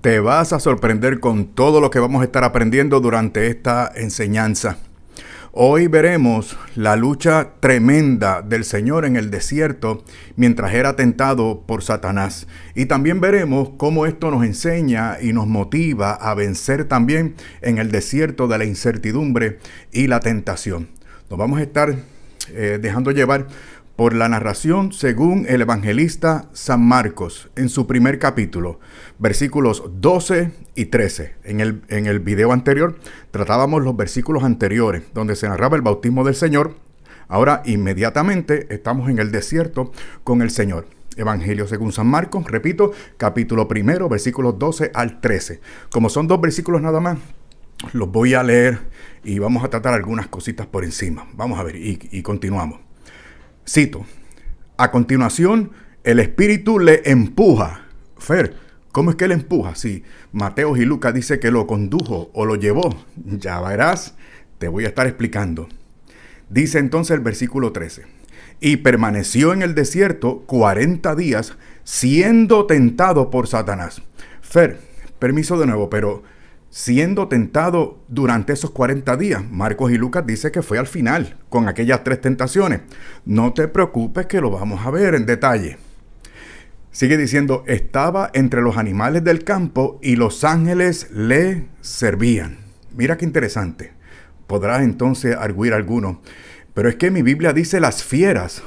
Te vas a sorprender con todo lo que vamos a estar aprendiendo durante esta enseñanza. Hoy veremos la lucha tremenda del Señor en el desierto mientras era tentado por Satanás. Y también veremos cómo esto nos enseña y nos motiva a vencer también en el desierto de la incertidumbre y la tentación. Nos vamos a estar eh, dejando llevar por la narración según el evangelista San Marcos en su primer capítulo, versículos 12 y 13. En el, en el video anterior tratábamos los versículos anteriores, donde se narraba el bautismo del Señor. Ahora inmediatamente estamos en el desierto con el Señor. Evangelio según San Marcos, repito, capítulo primero, versículos 12 al 13. Como son dos versículos nada más, los voy a leer y vamos a tratar algunas cositas por encima. Vamos a ver y continuamos. Cito, a continuación, el Espíritu le empuja. Fer, ¿cómo es que le empuja? Si Mateo y Lucas dice que lo condujo o lo llevó, ya verás, te voy a estar explicando. Dice entonces el versículo 13, y permaneció en el desierto 40 días siendo tentado por Satanás. Fer, permiso de nuevo, pero siendo tentado durante esos 40 días. Marcos y Lucas dice que fue al final, con aquellas tres tentaciones. No te preocupes que lo vamos a ver en detalle. Sigue diciendo, estaba entre los animales del campo y los ángeles le servían. Mira qué interesante. Podrás entonces arguir alguno. Pero es que mi Biblia dice las fieras.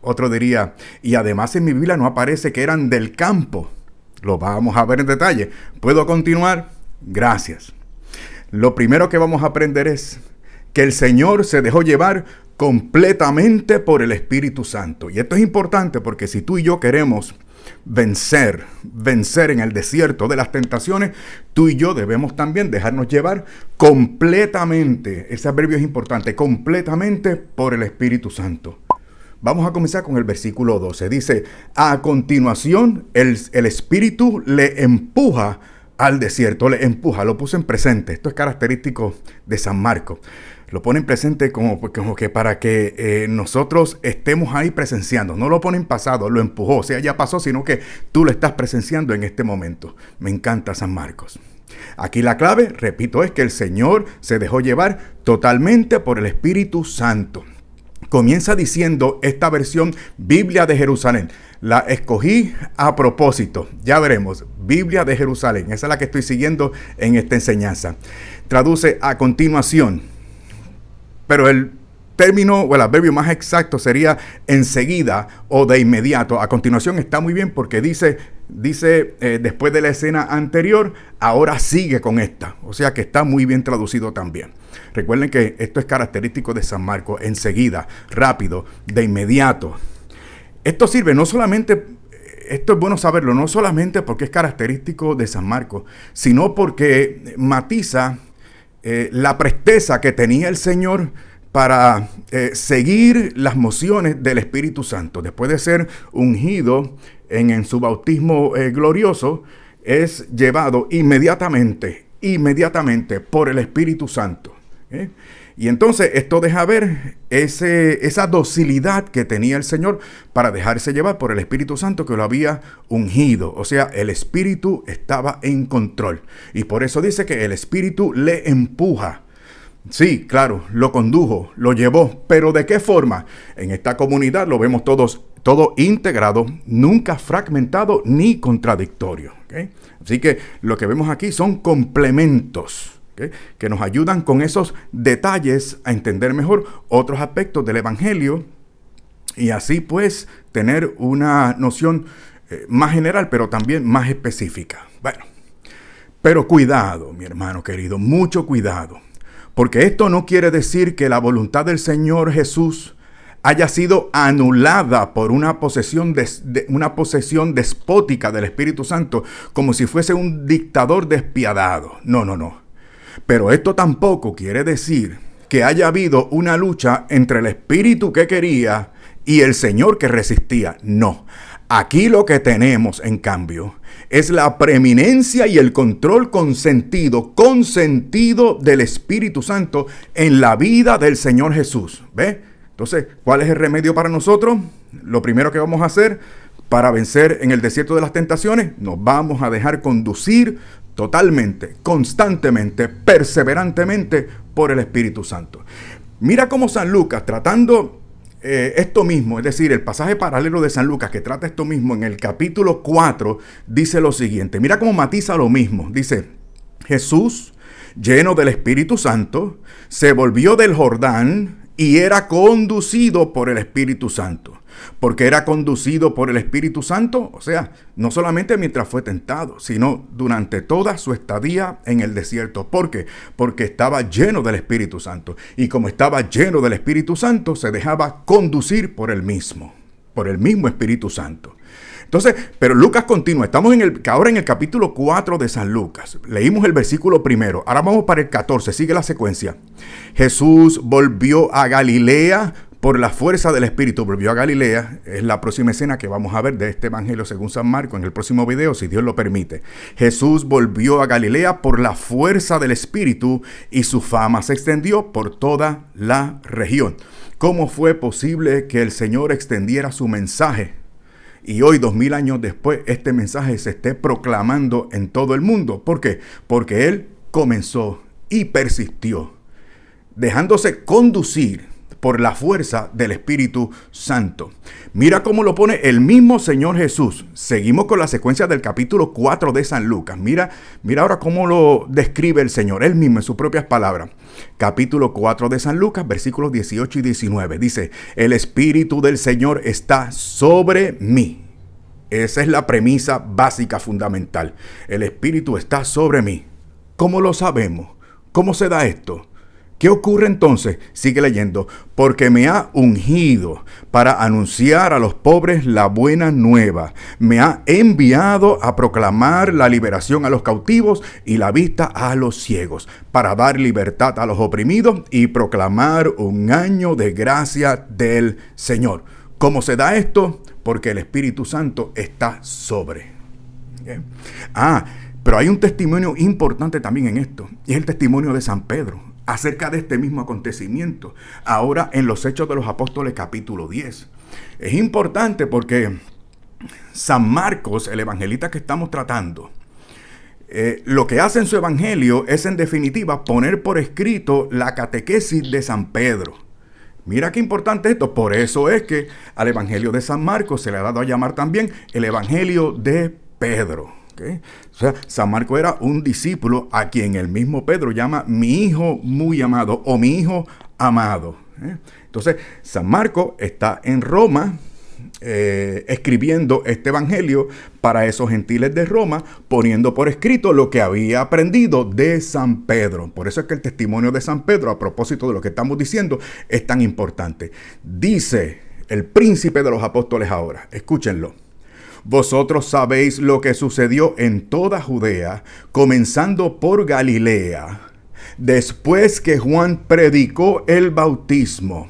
Otro diría, y además en mi Biblia no aparece que eran del campo. Lo vamos a ver en detalle. ¿Puedo continuar? Gracias. Lo primero que vamos a aprender es que el Señor se dejó llevar completamente por el Espíritu Santo. Y esto es importante porque si tú y yo queremos vencer, vencer en el desierto de las tentaciones, tú y yo debemos también dejarnos llevar completamente, ese adverbio es importante, completamente por el Espíritu Santo. Vamos a comenzar con el versículo 12. Dice, a continuación el, el Espíritu le empuja al desierto, le empuja, lo puse en presente. Esto es característico de San Marcos. Lo pone en presente como, pues, que para que eh, nosotros estemos ahí presenciando. No lo ponen pasado, lo empujó, o sea, ya pasó, sino que tú lo estás presenciando en este momento. Me encanta San Marcos. Aquí la clave, repito, es que el Señor se dejó llevar totalmente por el Espíritu Santo. Comienza diciendo esta versión Biblia de Jerusalén. La escogí a propósito. Ya veremos. Biblia de Jerusalén. Esa es la que estoy siguiendo en esta enseñanza. Traduce a continuación. Pero el término o el adverbio más exacto sería enseguida o de inmediato. A continuación está muy bien porque dice, dice eh, después de la escena anterior, ahora sigue con esta. O sea que está muy bien traducido también. Recuerden que esto es característico de San Marcos, enseguida, rápido, de inmediato. Esto sirve no solamente, eh, esto es bueno saberlo, no solamente porque es característico de San Marcos, sino porque matiza eh, la presteza que tenía el Señor para eh, seguir las mociones del Espíritu Santo. Después de ser ungido en, su bautismo glorioso, es llevado inmediatamente, inmediatamente por el Espíritu Santo. Y entonces esto deja ver esa docilidad que tenía el Señor para dejarse llevar por el Espíritu Santo que lo había ungido. O sea, el Espíritu estaba en control. Y por eso dice que el Espíritu le empuja. Sí, claro, lo condujo, lo llevó, pero ¿de qué forma? En esta comunidad lo vemos todos, todo integrado, nunca fragmentado ni contradictorio. Así que lo que vemos aquí son complementos que nos ayudan con esos detalles a entender mejor otros aspectos del Evangelio y así pues tener una noción eh, más general, pero también más específica. Bueno, pero cuidado, mi hermano querido, mucho cuidado, porque esto no quiere decir que la voluntad del Señor Jesús haya sido anulada por una posesión, de, una posesión despótica del Espíritu Santo, como si fuese un dictador despiadado. No, no, no. Pero esto tampoco quiere decir que haya habido una lucha entre el espíritu que quería y el Señor que resistía. No. Aquí lo que tenemos, en cambio, es la preeminencia y el control consentido, consentido del Espíritu Santo en la vida del Señor Jesús. ¿Ve? Entonces, ¿cuál es el remedio para nosotros? Lo primero que vamos a hacer para vencer en el desierto de las tentaciones, nos vamos a dejar conducir totalmente, constantemente, perseverantemente por el Espíritu Santo. Mira cómo San Lucas, tratando eh, esto mismo, es decir, el pasaje paralelo de San Lucas que trata esto mismo en el capítulo 4, dice lo siguiente. Mira cómo matiza lo mismo. Dice, Jesús, lleno del Espíritu Santo, se volvió del Jordán y era conducido por el Espíritu Santo porque era conducido por el Espíritu Santo, o sea, no solamente mientras fue tentado, sino durante toda su estadía en el desierto. ¿Por qué? Porque estaba lleno del Espíritu Santo. Y como estaba lleno del Espíritu Santo, se dejaba conducir por el mismo, por el mismo Espíritu Santo. Entonces, pero Lucas continúa. Estamos en el, ahora en el capítulo 4 de San Lucas. Leímos el versículo primero. Ahora vamos para el 14. Sigue la secuencia. Jesús volvió a Galilea por la fuerza del Espíritu volvió a Galilea, es la próxima escena que vamos a ver de este Evangelio según San Marco en el próximo video, si Dios lo permite. Jesús volvió a Galilea por la fuerza del Espíritu y su fama se extendió por toda la región. ¿Cómo fue posible que el Señor extendiera su mensaje? Y hoy, dos mil años después, este mensaje se esté proclamando en todo el mundo. ¿Por qué? Porque Él comenzó y persistió, dejándose conducir por la fuerza del Espíritu Santo. Mira cómo lo pone el mismo Señor Jesús. Seguimos con la secuencia del capítulo 4 de San Lucas. Mira, mira ahora cómo lo describe el Señor, él mismo en sus propias palabras. Capítulo 4 de San Lucas, versículos 18 y 19. Dice, el Espíritu del Señor está sobre mí. Esa es la premisa básica fundamental. El Espíritu está sobre mí. ¿Cómo lo sabemos? ¿Cómo se da esto? ¿Qué ocurre entonces? Sigue leyendo, porque me ha ungido para anunciar a los pobres la buena nueva, me ha enviado a proclamar la liberación a los cautivos y la vista a los ciegos, para dar libertad a los oprimidos y proclamar un año de gracia del Señor. ¿Cómo se da esto? Porque el Espíritu Santo está sobre. Ah, pero hay un testimonio importante también en esto, y es el testimonio de San Pedro acerca de este mismo acontecimiento, ahora en los Hechos de los Apóstoles capítulo 10. Es importante porque San Marcos, el evangelista que estamos tratando, eh, lo que hace en su evangelio es en definitiva poner por escrito la catequesis de San Pedro. Mira qué importante esto. Por eso es que al Evangelio de San Marcos se le ha dado a llamar también el Evangelio de Pedro. O sea, San Marco era un discípulo a quien el mismo Pedro llama mi hijo muy amado o mi hijo amado. ¿eh? Entonces, San Marco está en Roma, eh, escribiendo este evangelio para esos gentiles de Roma, poniendo por escrito lo que había aprendido de San Pedro. Por eso es que el testimonio de San Pedro, a propósito de lo que estamos diciendo, es tan importante. Dice el príncipe de los apóstoles ahora, escúchenlo. Vosotros sabéis lo que sucedió en toda Judea, comenzando por Galilea, después que Juan predicó el bautismo.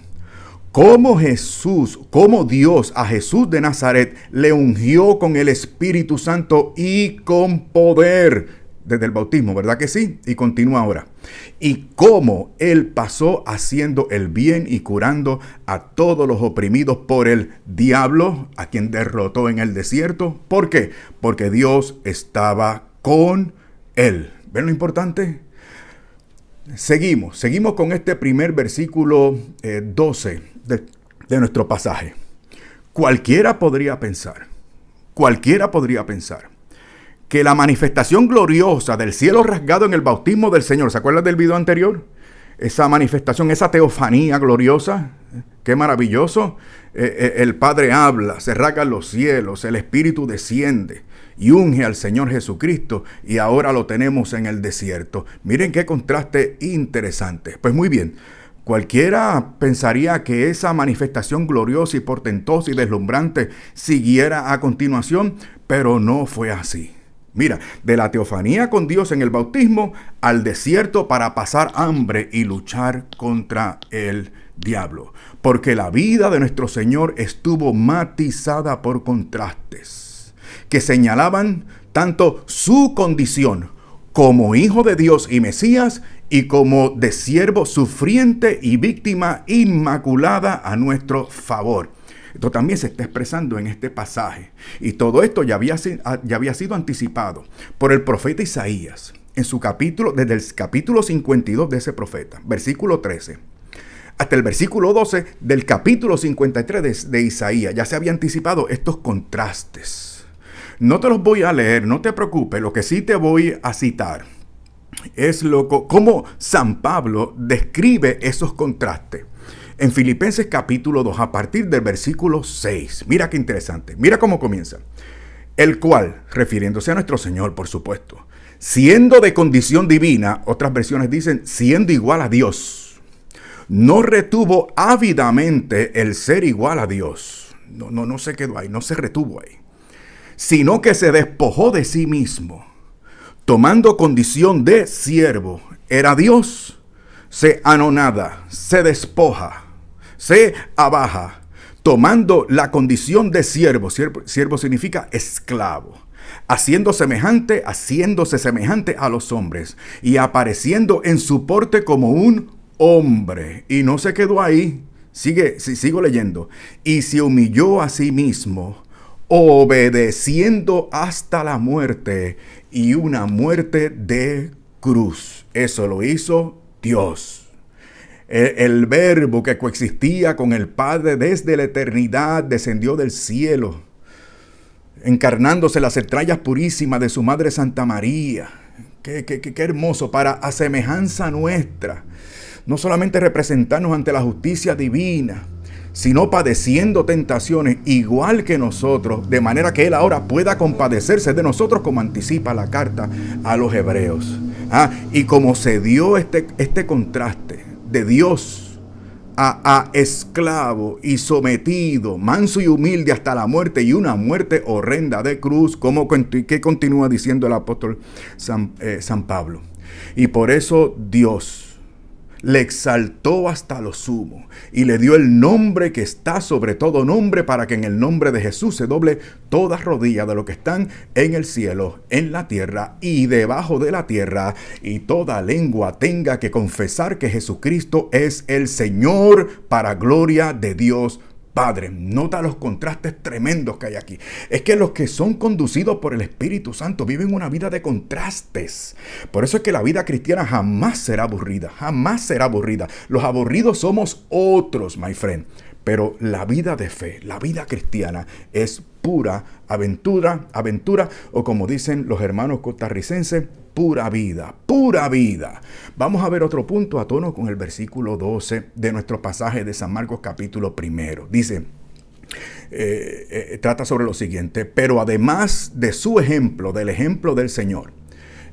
Cómo Jesús, cómo Dios a Jesús de Nazaret le ungió con el Espíritu Santo y con poder desde el bautismo, ¿verdad que sí? Y continúa ahora y cómo Él pasó haciendo el bien y curando a todos los oprimidos por el diablo, a quien derrotó en el desierto. ¿Por qué? Porque Dios estaba con Él. ¿Ven lo importante? Seguimos, seguimos con este primer versículo 12 eh, de nuestro pasaje. Cualquiera podría pensar, cualquiera podría pensar que la manifestación gloriosa del cielo rasgado en el bautismo del Señor, ¿se acuerdan del video anterior? Esa manifestación, esa teofanía gloriosa, qué maravilloso. Eh, eh, el Padre habla, se rasgan los cielos, el Espíritu desciende y unge al Señor Jesucristo y ahora lo tenemos en el desierto. Miren qué contraste interesante. Pues muy bien, Cualquiera pensaría que esa manifestación gloriosa y portentosa y deslumbrante siguiera a continuación, pero no fue así. Mira, de la teofanía con Dios en el bautismo al desierto para pasar hambre y luchar contra el diablo. Porque la vida de nuestro Señor estuvo matizada por contrastes que señalaban tanto su condición como hijo de Dios y Mesías y como de siervo sufriente y víctima inmaculada a nuestro favor. Esto también se está expresando en este pasaje. Y todo esto ya había, ah, ya había sido anticipado por el profeta Isaías en su capítulo, desde el capítulo 52 de ese profeta, versículo 13 hasta el versículo 12 del capítulo 53 de, Isaías. Ya se había anticipado estos contrastes. No te los voy a leer, no te preocupes, lo que sí te voy a citar es lo, cómo San Pablo describe esos contrastes en Filipenses capítulo 2, a partir del versículo 6. Mira qué interesante, mira cómo comienza. El cual, refiriéndose a nuestro Señor, por supuesto, siendo de condición divina, otras versiones dicen, siendo igual a Dios, no retuvo ávidamente el ser igual a Dios. No, no, no se quedó ahí, no se retuvo ahí, sino que se despojó de sí mismo, tomando condición de siervo. Era Dios, se anonada, se despoja se abaja, tomando la condición de siervo. Siervo, significa esclavo haciendo semejante, haciéndose semejante a los hombres y apareciendo en su porte como un hombre. Y no se quedó ahí, sigue, si, sigo leyendo, y se humilló a sí mismo, obedeciendo hasta la muerte y una muerte de cruz. Eso lo hizo Dios el verbo que coexistía con el Padre desde la eternidad descendió del cielo, encarnándose las estrellas purísimas de su Madre Santa María. Qué, qué, qué, hermoso, para a semejanza nuestra, no solamente representarnos ante la justicia divina, sino padeciendo tentaciones igual que nosotros, de manera que Él ahora pueda compadecerse de nosotros como anticipa la carta a los hebreos. Ah, y como se dio este, este contraste de Dios a, a esclavo y sometido, manso y humilde hasta la muerte y una muerte horrenda de cruz, como que continúa diciendo el apóstol San, eh, San Pablo. Y por eso Dios, le exaltó hasta lo sumo y le dio el nombre que está sobre todo nombre para que en el nombre de Jesús se doble toda rodilla de los que están en el cielo, en la tierra y debajo de la tierra y toda lengua tenga que confesar que Jesucristo es el Señor para gloria de Dios Padre. Nota los contrastes tremendos que hay aquí. Es que los que son conducidos por el Espíritu Santo viven una vida de contrastes. Por eso es que la vida cristiana jamás será aburrida, jamás será aburrida. Los aburridos somos otros, my friend. Pero la vida de fe, la vida cristiana es pura aventura, aventura o como dicen los hermanos costarricenses, pura vida, pura vida. Vamos a ver otro punto a tono con el versículo 12 de nuestro pasaje de San Marcos capítulo primero. Dice, eh, eh, trata sobre lo siguiente, pero además de su ejemplo, del ejemplo del Señor,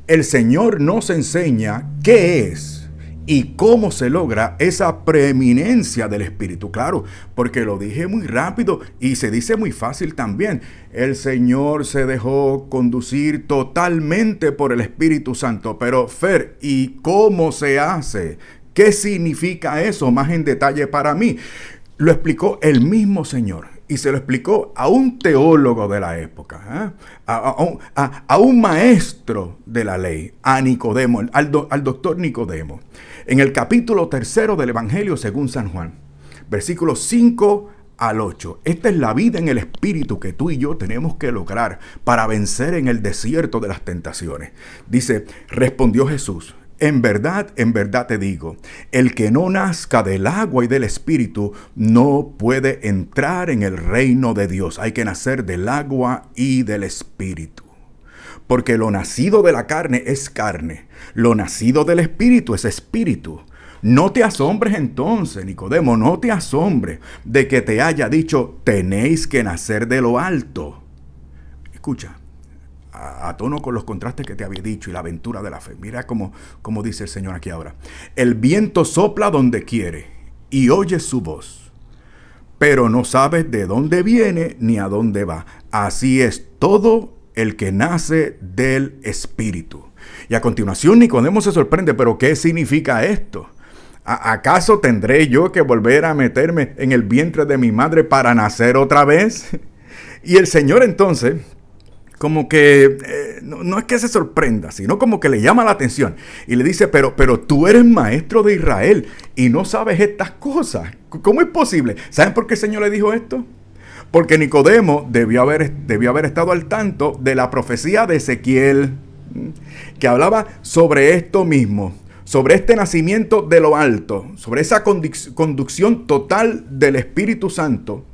el Señor nos enseña qué es y cómo se logra esa preeminencia del Espíritu. Claro, porque lo dije muy rápido y se dice muy fácil también. El Señor se dejó conducir totalmente por el Espíritu Santo. Pero Fer, ¿y cómo se hace? ¿Qué significa eso? Más en detalle para mí. Lo explicó el mismo Señor y se lo explicó a un teólogo de la época, ¿eh? a, un maestro de la ley, a Nicodemo, al doctor Nicodemo en el capítulo tercero del Evangelio según San Juan, versículos 5 al 8. Esta es la vida en el espíritu que tú y yo tenemos que lograr para vencer en el desierto de las tentaciones. Dice, respondió Jesús, en verdad, en verdad te digo, el que no nazca del agua y del espíritu no puede entrar en el reino de Dios. Hay que nacer del agua y del espíritu. Porque lo nacido de la carne es carne, lo nacido del espíritu es espíritu. No te asombres entonces, Nicodemo, no te asombres de que te haya dicho, tenéis que nacer de lo alto. Escucha, a, tono con los contrastes que te había dicho y la aventura de la fe. Mira cómo, cómo dice el Señor aquí ahora. El viento sopla donde quiere y oye su voz, pero no sabes de dónde viene ni a dónde va. Así es todo el que nace del Espíritu. Y a continuación Nicodemo se sorprende, pero ¿qué significa esto? ¿Acaso tendré yo que volver a meterme en el vientre de mi madre para nacer otra vez? Y el Señor entonces, como que, eh, no, es que se sorprenda, sino como que le llama la atención y le dice, pero, pero tú eres maestro de Israel y no sabes estas cosas. ¿Cómo es posible? ¿Saben por qué el Señor le dijo esto? Porque Nicodemo debió haber, haber estado al tanto de la profecía de Ezequiel, que hablaba sobre esto mismo, sobre este nacimiento de lo alto, sobre esa conducción total del Espíritu Santo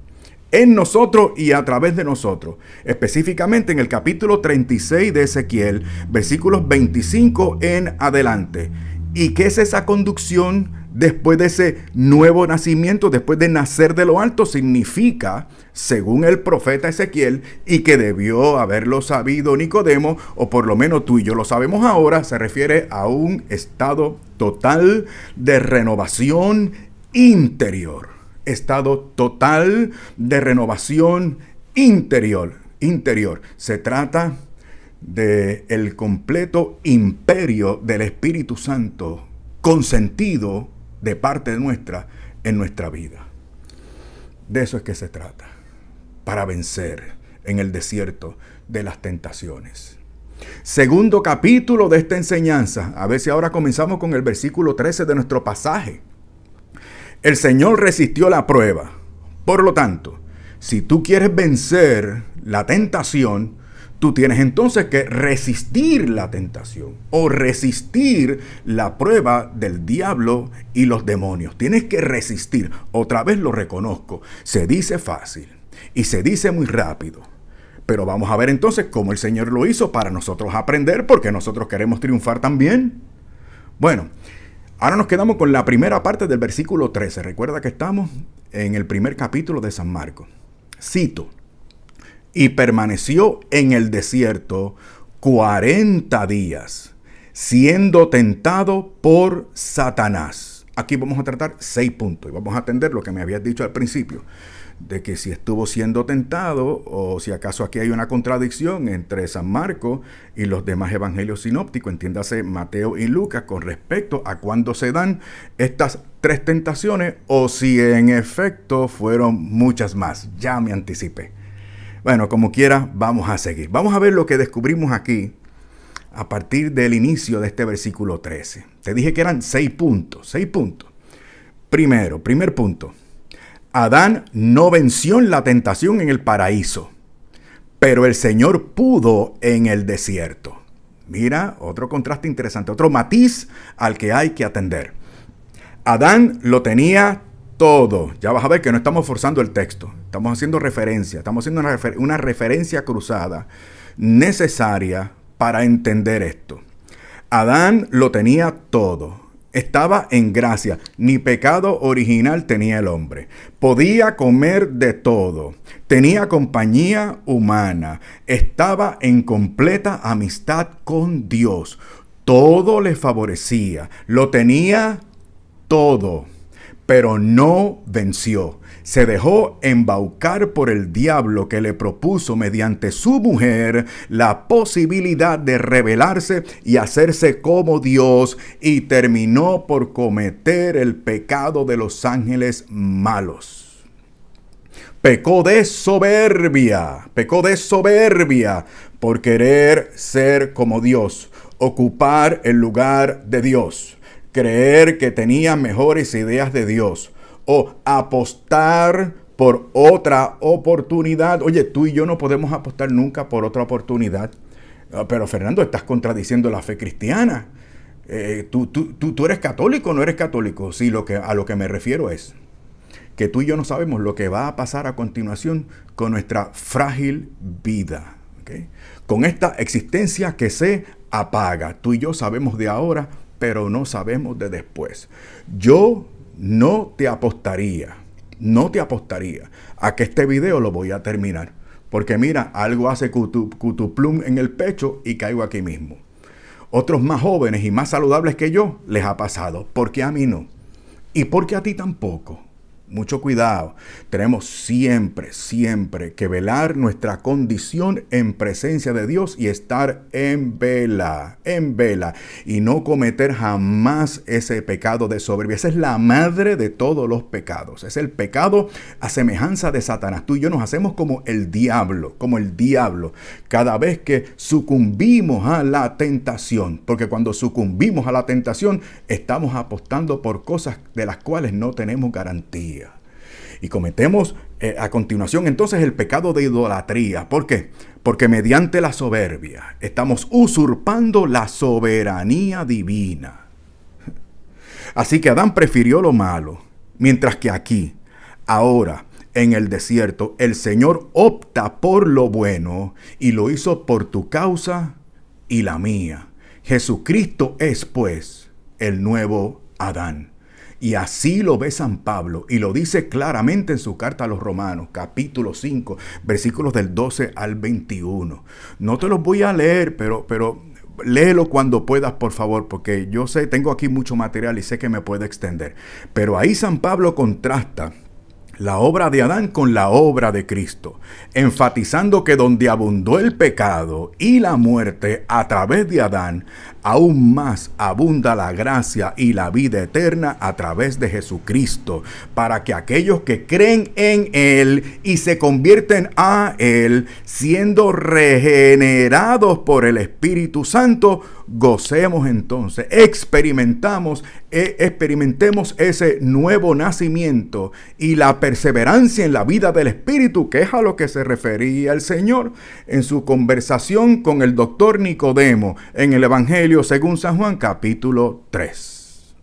en nosotros y a través de nosotros. Específicamente en el capítulo 36 de Ezequiel, versículos 25 en adelante. ¿Y qué es esa conducción después de ese nuevo nacimiento, después de nacer de lo alto? Significa, según el profeta Ezequiel, y que debió haberlo sabido Nicodemo, o por lo menos tú y yo lo sabemos ahora, se refiere a un estado total de renovación interior. Estado total de renovación interior. Interior. Se trata de el completo imperio del Espíritu Santo consentido de parte nuestra en nuestra vida. De eso es que se trata, para vencer en el desierto de las tentaciones. Segundo capítulo de esta enseñanza, a ver si ahora comenzamos con el versículo 13 de nuestro pasaje. El Señor resistió la prueba. Por lo tanto, si tú quieres vencer la tentación, Tú tienes entonces que resistir la tentación o resistir la prueba del diablo y los demonios. Tienes que resistir. Otra vez lo reconozco. Se dice fácil y se dice muy rápido. Pero vamos a ver entonces cómo el Señor lo hizo para nosotros aprender porque nosotros queremos triunfar también. Bueno, ahora nos quedamos con la primera parte del versículo 13. Recuerda que estamos en el primer capítulo de San Marcos. Cito y permaneció en el desierto cuarenta días, siendo tentado por Satanás. Aquí vamos a tratar seis puntos y vamos a atender lo que me habías dicho al principio, de que si estuvo siendo tentado o si acaso aquí hay una contradicción entre San Marcos y los demás evangelios sinópticos, entiéndase Mateo y Lucas, con respecto a cuándo se dan estas tres tentaciones o si en efecto fueron muchas más. Ya me anticipé. Bueno, como quiera, vamos a seguir. Vamos a ver lo que descubrimos aquí a partir del inicio de este versículo 13. Te dije que eran seis puntos, seis puntos. Primero, primer punto. Adán no venció la tentación en el paraíso, pero el Señor pudo en el desierto. Mira, otro contraste interesante, otro matiz al que hay que atender. Adán lo tenía todo. Ya vas a ver que no estamos forzando el texto, estamos haciendo referencia, estamos haciendo una, una referencia cruzada necesaria para entender esto. Adán lo tenía todo, estaba en gracia, ni pecado original tenía el hombre. Podía comer de todo, tenía compañía humana, estaba en completa amistad con Dios. Todo le favorecía, lo tenía todo pero no venció. Se dejó embaucar por el diablo que le propuso mediante su mujer la posibilidad de rebelarse y hacerse como Dios y terminó por cometer el pecado de los ángeles malos. Pecó de soberbia, pecó de soberbia por querer ser como Dios, ocupar el lugar de Dios creer que tenía mejores ideas de Dios o apostar por otra oportunidad. Oye, tú y yo no podemos apostar nunca por otra oportunidad. Ah, pero Fernando, estás contradiciendo la fe cristiana. Eh, tú, tú, eres católico o no eres católico. Sí, lo que, a lo que me refiero es que tú y yo no sabemos lo que va a pasar a continuación con nuestra frágil vida. Con esta existencia que se apaga. Tú y yo sabemos de ahora pero no sabemos de después. Yo no te apostaría, no te apostaría a que este video lo voy a terminar. Porque mira, algo hace cutuplum en el pecho y caigo aquí mismo. Otros más jóvenes y más saludables que yo les ha pasado. porque a mí no? ¿Y porque a ti tampoco? mucho cuidado, tenemos siempre, siempre que velar nuestra condición en presencia de Dios y estar en vela, en vela, y no cometer jamás ese pecado de soberbia. Esa es la madre de todos los pecados. Es el pecado a semejanza de Satanás. Tú y yo nos hacemos como el diablo, como el diablo, cada vez que sucumbimos a la tentación, porque cuando sucumbimos a la tentación, estamos apostando por cosas de las cuales no tenemos garantía. Y cometemos eh, a continuación entonces el pecado de idolatría. ¿Por qué? Porque mediante la soberbia estamos usurpando la soberanía divina. Así que Adán prefirió lo malo, mientras que aquí, ahora, en el desierto, el Señor opta por lo bueno y lo hizo por tu causa y la mía. Jesucristo es, pues, el nuevo Adán. Y así lo ve San Pablo y lo dice claramente en su carta a los romanos, capítulo 5, versículos del 12 al 21. No te los voy a leer, pero, pero léelo cuando puedas, por favor, porque yo sé, tengo aquí mucho material y sé que me puede extender. Pero ahí San Pablo contrasta la obra de Adán con la obra de Cristo, enfatizando que donde abundó el pecado y la muerte a través de Adán, aún más abunda la gracia y la vida eterna a través de Jesucristo, para que aquellos que creen en Él y se convierten a Él, siendo regenerados por el Espíritu Santo, gocemos entonces, experimentamos, eh, experimentemos ese nuevo nacimiento y la perseverancia en la vida del Espíritu, que es a lo que se refería el Señor en su conversación con el doctor Nicodemo en el Evangelio según San Juan capítulo 3.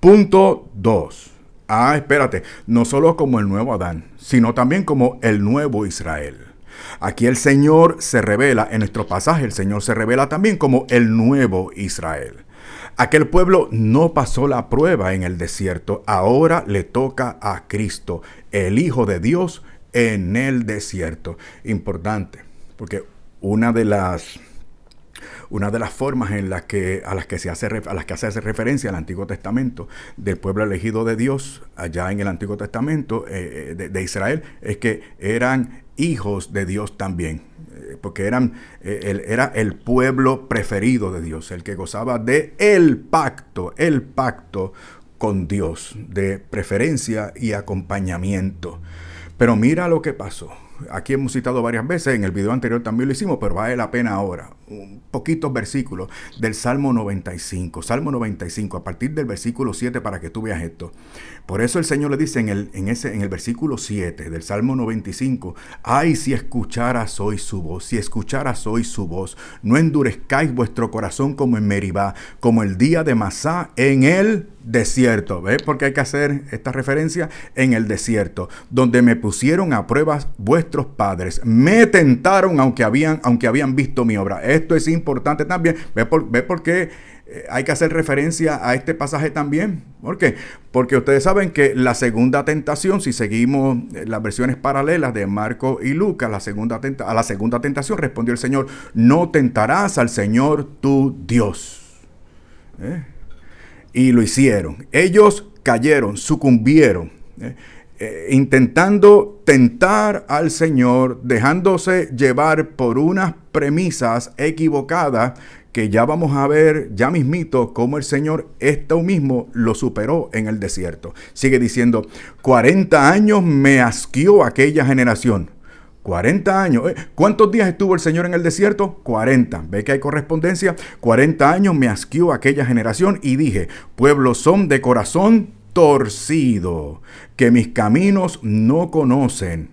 Punto 2. Ah, espérate, no solo como el nuevo Adán, sino también como el nuevo Israel. Aquí el Señor se revela, en nuestro pasaje el Señor se revela también como el nuevo Israel. Aquel pueblo no pasó la prueba en el desierto, ahora le toca a Cristo, el Hijo de Dios, en el desierto. Importante, porque una de las una de las formas en las que, a, las que se hace, a las que hace referencia al Antiguo Testamento del pueblo elegido de Dios allá en el Antiguo Testamento eh, eh, de, Israel es que eran hijos de Dios también, eh, porque eran, era el pueblo preferido de Dios, el que gozaba de el pacto, el pacto con Dios, de preferencia y acompañamiento. Pero mira lo que pasó. Aquí hemos citado varias veces, en el video anterior también lo hicimos, pero vale la pena ahora. Un poquito versículos del Salmo 95. Salmo 95, a partir del versículo 7 para que tú veas esto. Por eso el Señor le dice en el, en ese, en el versículo 7 del Salmo 95, ay si escucharas hoy su voz, si escucharas hoy su voz, no endurezcáis vuestro corazón como en Meribá, como el día de Masá, en él desierto, ¿ves? Porque hay que hacer esta referencia en el desierto, donde me pusieron a pruebas vuestros padres, me tentaron aunque habían, aunque habían visto mi obra. Esto es importante también, por, ve por qué eh, hay que hacer referencia a este pasaje también? ¿Por qué? Porque ustedes saben que la segunda tentación, si seguimos eh, las versiones paralelas de Marco y Lucas, la segunda a la segunda tentación respondió el Señor, no tentarás al Señor tu Dios. ¿eh? y lo hicieron. Ellos cayeron, sucumbieron, eh, eh, intentando tentar al Señor, dejándose llevar por unas premisas equivocadas que ya vamos a ver ya mismito cómo el Señor esto mismo lo superó en el desierto. Sigue diciendo, 40 años me asqueó aquella generación. 40 años. Eh, ¿Cuántos días estuvo el Señor en el desierto? 40. ¿Ve que hay correspondencia? 40 años me asquió aquella generación y dije, pueblos son de corazón torcido, que mis caminos no conocen.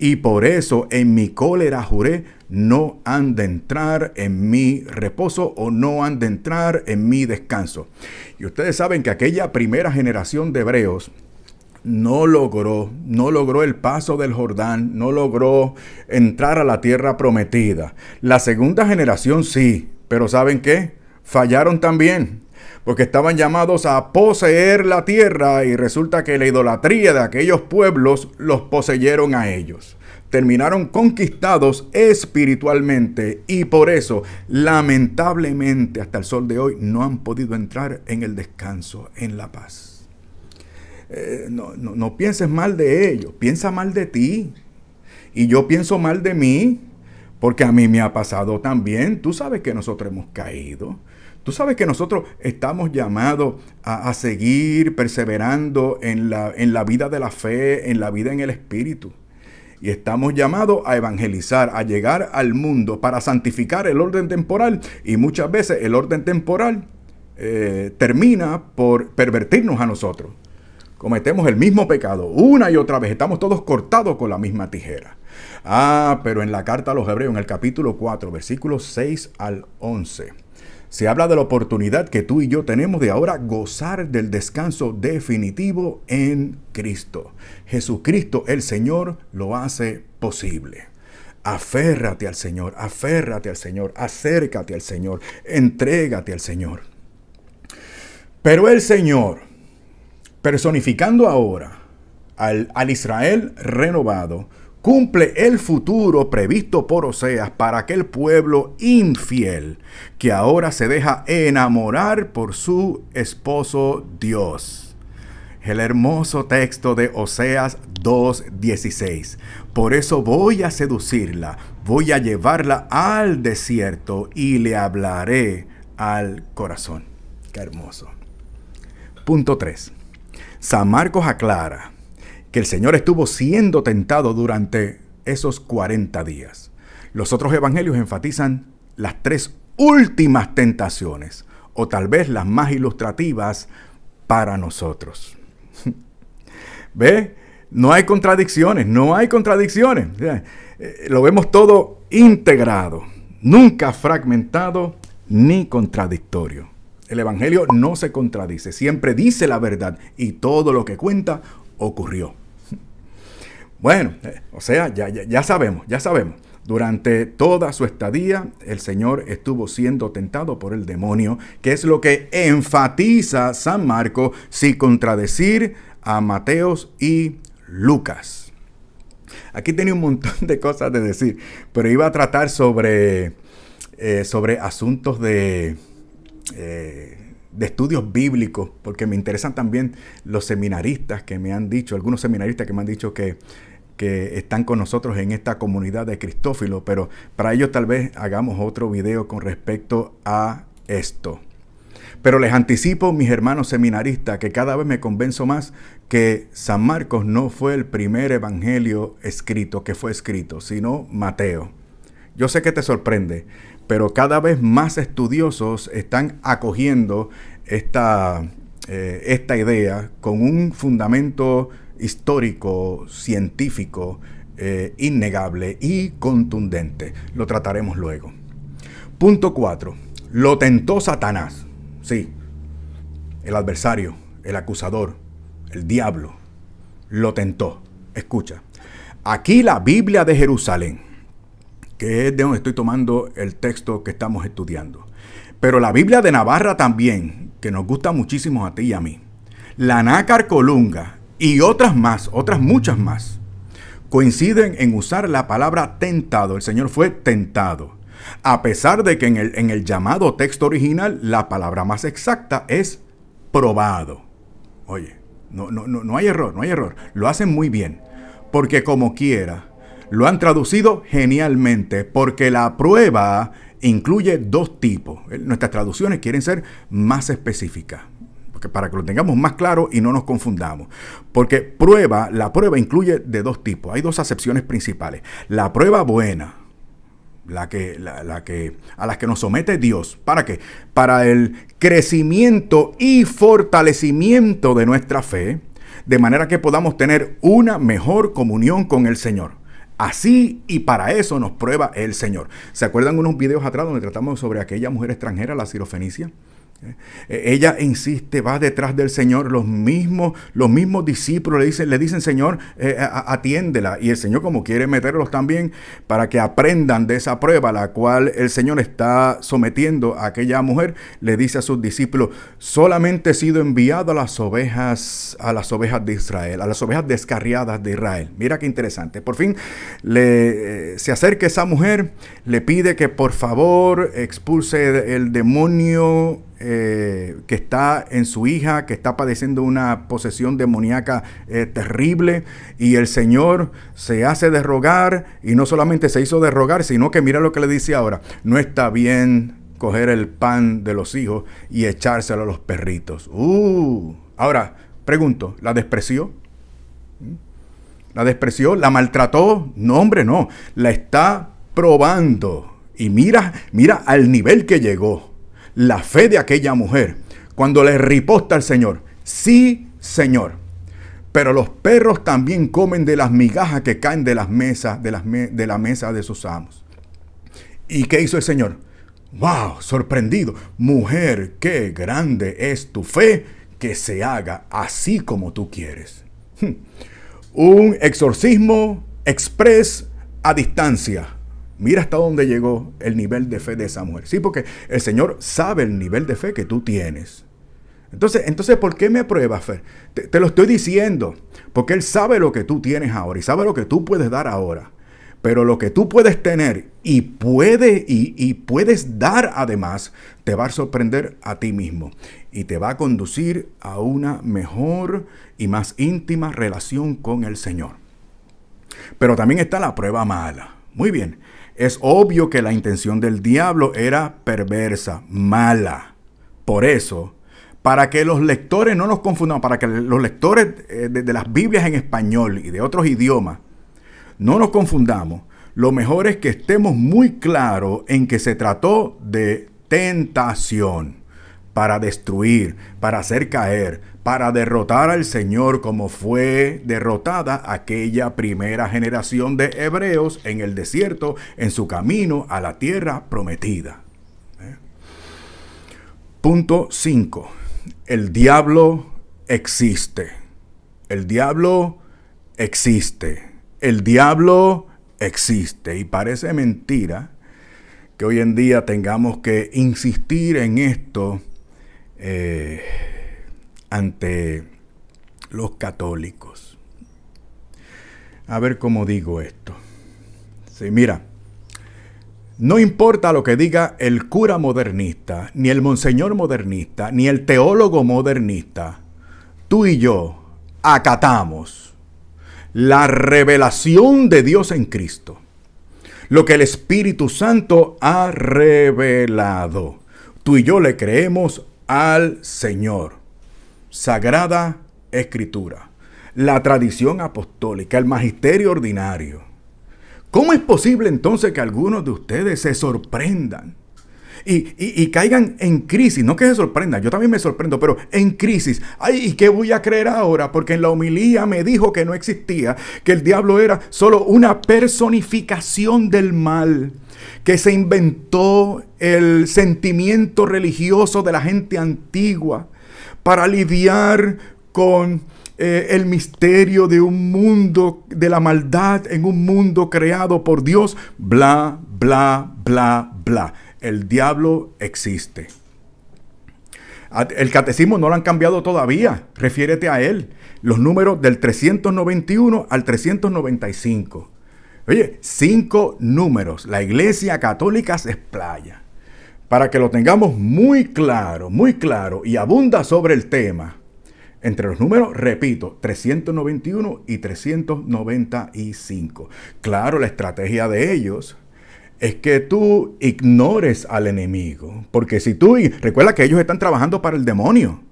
Y por eso en mi cólera juré, no han de entrar en mi reposo o no han de entrar en mi descanso. Y ustedes saben que aquella primera generación de hebreos no logró, no logró el paso del Jordán, no logró entrar a la tierra prometida. La segunda generación sí, pero ¿saben qué? Fallaron también, porque estaban llamados a poseer la tierra y resulta que la idolatría de aquellos pueblos los poseyeron a ellos terminaron conquistados espiritualmente y por eso lamentablemente hasta el sol de hoy no han podido entrar en el descanso, en la paz. Eh, no, no, pienses mal de ellos, piensa mal de ti. Y yo pienso mal de mí, porque a mí me ha pasado también. Tú sabes que nosotros hemos caído. Tú sabes que nosotros estamos llamados a, seguir perseverando en la, vida de la fe, en la vida en el Espíritu. Y estamos llamados a evangelizar, a llegar al mundo para santificar el orden temporal. Y muchas veces el orden temporal eh, termina por pervertirnos a nosotros cometemos el mismo pecado una y otra vez. Estamos todos cortados con la misma tijera. Ah, pero en la carta a los Hebreos, en el capítulo 4, versículos 6 al 11, se habla de la oportunidad que tú y yo tenemos de ahora gozar del descanso definitivo en Cristo. Jesucristo el Señor lo hace posible. Aférrate al Señor, aférrate al Señor, acércate al Señor, entrégate al Señor. Pero el Señor personificando ahora al, al Israel renovado, cumple el futuro previsto por Oseas para aquel pueblo infiel que ahora se deja enamorar por su esposo Dios. El hermoso texto de Oseas 2.16. Por eso voy a seducirla, voy a llevarla al desierto y le hablaré al corazón. Qué hermoso. Punto 3. San Marcos aclara que el Señor estuvo siendo tentado durante esos 40 días. Los otros evangelios enfatizan las tres últimas tentaciones, o tal vez las más ilustrativas para nosotros. ¿Ve? No hay contradicciones, no hay contradicciones. Eh, lo vemos todo integrado, nunca fragmentado ni contradictorio. El Evangelio no se contradice, siempre dice la verdad y todo lo que cuenta ocurrió. Bueno, eh, o sea, ya, sabemos, ya sabemos. Durante toda su estadía, el Señor estuvo siendo tentado por el demonio, que es lo que enfatiza San Marco sin contradecir a Mateos y Lucas. Aquí tenía un montón de cosas de decir, pero iba a tratar sobre, eh, sobre asuntos de, eh, de estudios bíblicos, porque me interesan también los seminaristas que me han dicho, algunos seminaristas que me han dicho que, que están con nosotros en esta comunidad de Cristófilo, pero para ello tal vez hagamos otro video con respecto a esto. Pero les anticipo, mis hermanos seminaristas, que cada vez me convenzo más que San Marcos no fue el primer evangelio escrito que fue escrito, sino Mateo. Yo sé que te sorprende, pero cada vez más estudiosos están acogiendo esta, eh, esta idea con un fundamento histórico, científico, eh, innegable y contundente. Lo trataremos luego. Punto 4. Lo tentó Satanás. Sí, el adversario, el acusador, el diablo. Lo tentó. Escucha. Aquí la Biblia de Jerusalén que es de donde estoy tomando el texto que estamos estudiando. Pero la Biblia de Navarra también, que nos gusta muchísimo a ti y a mí. La nácar colunga y otras más, otras muchas más, coinciden en usar la palabra tentado. El Señor fue tentado. A pesar de que en el, llamado texto original la palabra más exacta es probado. Oye, no, no, no hay error, no hay error. Lo hacen muy bien. Porque como quiera, lo han traducido genialmente, porque la prueba incluye dos tipos. Nuestras traducciones quieren ser más específicas, porque para que lo tengamos más claro y no nos confundamos. Porque prueba, la prueba incluye de dos tipos. Hay dos acepciones principales. La prueba buena, la que, la, que, a las que nos somete Dios. ¿Para qué? Para el crecimiento y fortalecimiento de nuestra fe, de manera que podamos tener una mejor comunión con el Señor. Así y para eso nos prueba el Señor. ¿Se acuerdan unos videos atrás donde tratamos sobre aquella mujer extranjera, la sirofenicia? Eh, ella insiste, va detrás del Señor. Los mismos, los mismos discípulos le dicen, le dicen Señor, eh, atiéndela. Y el Señor, como quiere meterlos también para que aprendan de esa prueba, la cual el Señor está sometiendo a aquella mujer, le dice a sus discípulos: Solamente he sido enviado a las ovejas, a las ovejas de Israel, a las ovejas descarriadas de Israel. Mira qué interesante. Por fin le, eh, se acerca esa mujer, le pide que por favor expulse el demonio eh, que está en su hija, que está padeciendo una posesión demoníaca eh, terrible, y el Señor se hace de rogar, y no solamente se hizo de rogar, sino que mira lo que le dice ahora, no está bien coger el pan de los hijos y echárselo a los perritos. Uh. Ahora, pregunto, ¿la despreció? ¿Mm? ¿La despreció? ¿La maltrató? No, hombre, no. La está probando. Y mira, mira al nivel que llegó la fe de aquella mujer cuando le riposta al Señor. Sí, Señor. Pero los perros también comen de las migajas que caen de las mesas, de, las de la mesa de sus amos. ¿Y qué hizo el Señor? ¡Wow! Sorprendido. Mujer, qué grande es tu fe, que se haga así como tú quieres. Un exorcismo express a distancia Mira hasta dónde llegó el nivel de fe de esa mujer. Sí, porque el Señor sabe el nivel de fe que tú tienes. Entonces, entonces ¿por qué me pruebas, fe? Te, lo estoy diciendo, porque Él sabe lo que tú tienes ahora y sabe lo que tú puedes dar ahora. Pero lo que tú puedes tener y, puede, y puedes dar además, te va a sorprender a ti mismo y te va a conducir a una mejor y más íntima relación con el Señor. Pero también está la prueba mala. Muy bien, es obvio que la intención del diablo era perversa, mala. Por eso, para que los lectores no nos confundamos, para que los lectores eh, de, de las Biblias en español y de otros idiomas no nos confundamos, lo mejor es que estemos muy claros en que se trató de tentación para destruir, para hacer caer, para derrotar al Señor como fue derrotada aquella primera generación de hebreos en el desierto, en su camino a la tierra prometida. ¿Eh? Punto 5. El diablo existe. El diablo existe. El diablo existe. Y parece mentira que hoy en día tengamos que insistir en esto eh, ante los católicos. A ver cómo digo esto. Sí, mira, no importa lo que diga el cura modernista, ni el monseñor modernista, ni el teólogo modernista, tú y yo acatamos la revelación de Dios en Cristo, lo que el Espíritu Santo ha revelado. Tú y yo le creemos al Señor. Sagrada Escritura, la tradición apostólica, el magisterio ordinario. ¿Cómo es posible entonces que algunos de ustedes se sorprendan y, caigan en crisis. No que se sorprendan, yo también me sorprendo, pero en crisis. Ay, ¿y qué voy a creer ahora? Porque en la homilía me dijo que no existía, que el diablo era solo una personificación del mal que se inventó el sentimiento religioso de la gente antigua para lidiar con eh, el misterio de un mundo, de la maldad en un mundo creado por Dios, bla, bla, bla, bla. El diablo existe. El catecismo no lo han cambiado todavía, refiérete a él. Los números del 391 al 395. Oye, cinco números. La Iglesia Católica se explaya. Para que lo tengamos muy claro, muy claro y abunda sobre el tema. Entre los números, repito, 391 y 395. Claro, la estrategia de ellos es que tú ignores al enemigo. Porque si tú, recuerda que ellos están trabajando para el demonio.